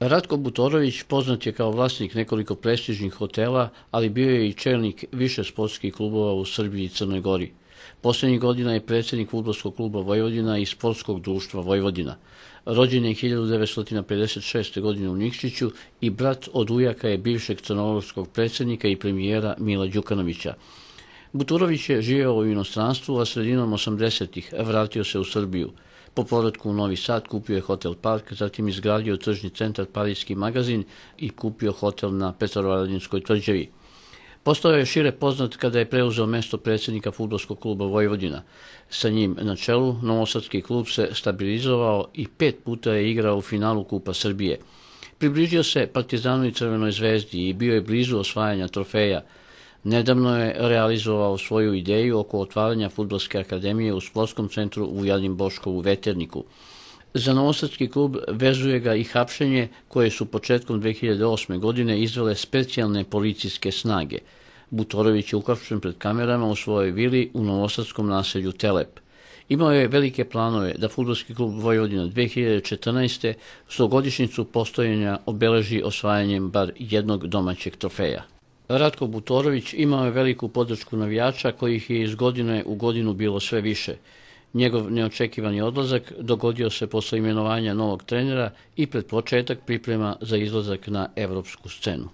Ratko Butorović poznat je kao vlasnik nekoliko prestižnih hotela, ali bio je i čelnik više sportskih klubova u Srbiji i Crnoj Gori. Poslednjih godina je predsednik futbolskog kluba Vojvodina i sportskog društva Vojvodina. Rođen je 1956. godine u Nikšiću i brat od ujaka je bivšeg crnogorskog predsednika i premijera Mila Đukanovića. Buturović je živeo u inostranstvu, a sredinom 80-ih vratio se u Srbiju. Po povratku u Novi Sad kupio je hotel Park, zatim izgradio tržni centar Parijski magazin i kupio hotel na Petrovaradinskoj tvrđevi. Postao je šire poznat kada je preuzeo mesto predsjednika futbolskog kluba Vojvodina. Sa njim na čelu Novosadski klub se stabilizovao i pet puta je igrao u finalu Kupa Srbije. Približio se Partizanu i Crvenoj zvezdi i bio je blizu osvajanja trofeja nedavno je realizovao svoju ideju oko otvaranja futbolske akademije u sportskom centru u Jalim Boškovu Veterniku. Za Novosadski klub vezuje ga i hapšenje koje su početkom 2008. godine izvele specijalne policijske snage. Butorović je ukapšen pred kamerama u svojoj vili u Novosadskom naselju Telep. Imao je velike planove da futbolski klub Vojvodina 2014. stogodišnicu postojenja obeleži osvajanjem bar jednog domaćeg trofeja. Ratko Butorović imao je veliku podršku navijača kojih je iz godine u godinu bilo sve više. Njegov neočekivani odlazak dogodio se posle imenovanja novog trenera i pred početak priprema za izlazak na evropsku scenu.